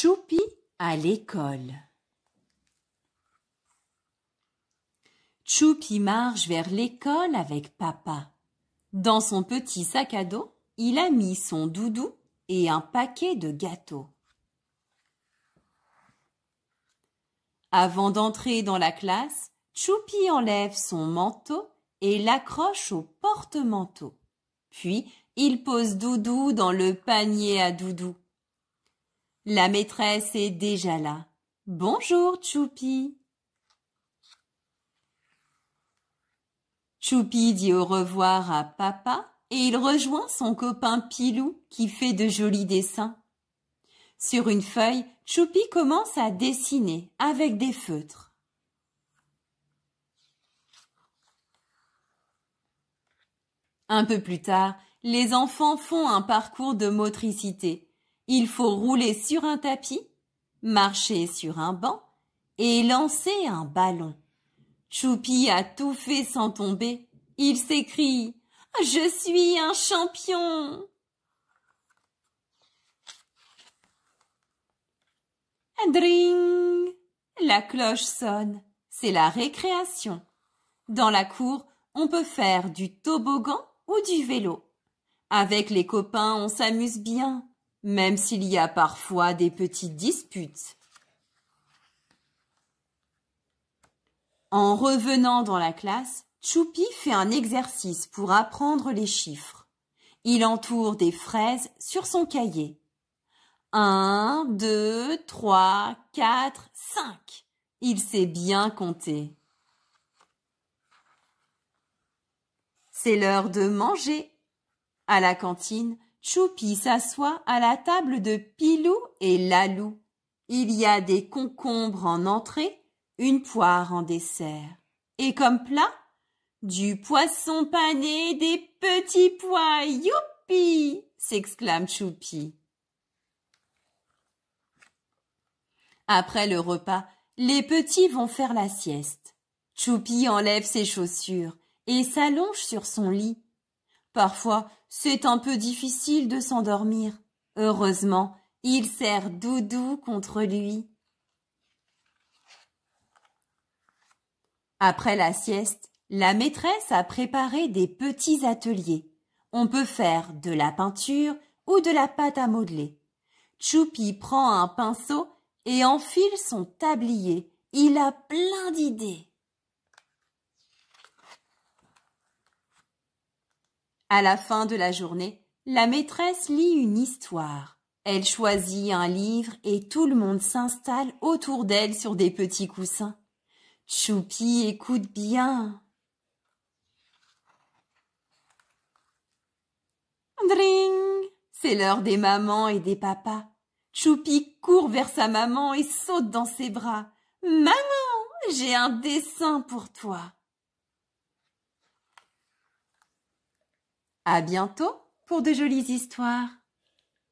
Choupi à l'école. Choupi marche vers l'école avec papa. Dans son petit sac à dos, il a mis son doudou et un paquet de gâteaux. Avant d'entrer dans la classe, Choupi enlève son manteau et l'accroche au porte-manteau. Puis, il pose Doudou dans le panier à Doudou. La maîtresse est déjà là. Bonjour, Choupi. Choupi dit au revoir à papa et il rejoint son copain Pilou qui fait de jolis dessins. Sur une feuille, Choupi commence à dessiner avec des feutres. Un peu plus tard, les enfants font un parcours de motricité il faut rouler sur un tapis, marcher sur un banc et lancer un ballon. Choupi a tout fait sans tomber. Il s'écrie Je suis un champion La cloche sonne. C'est la récréation. Dans la cour, on peut faire du toboggan ou du vélo. Avec les copains, on s'amuse bien même s'il y a parfois des petites disputes. En revenant dans la classe, Choupi fait un exercice pour apprendre les chiffres. Il entoure des fraises sur son cahier. 1, 2, 3, 4, 5. Il sait bien compter. C'est l'heure de manger. À la cantine, Choupi s'assoit à la table de Pilou et Lalou. Il y a des concombres en entrée, une poire en dessert. Et comme plat, du poisson pané, des petits pois, youpi s'exclame Choupi. Après le repas, les petits vont faire la sieste. Choupi enlève ses chaussures et s'allonge sur son lit. Parfois, c'est un peu difficile de s'endormir. Heureusement, il sert Doudou contre lui. Après la sieste, la maîtresse a préparé des petits ateliers. On peut faire de la peinture ou de la pâte à modeler. Tchoupi prend un pinceau et enfile son tablier. Il a plein d'idées. À la fin de la journée, la maîtresse lit une histoire. Elle choisit un livre et tout le monde s'installe autour d'elle sur des petits coussins. Choupi écoute bien. Dring C'est l'heure des mamans et des papas. Choupi court vers sa maman et saute dans ses bras. Maman, j'ai un dessin pour toi. À bientôt pour de jolies histoires.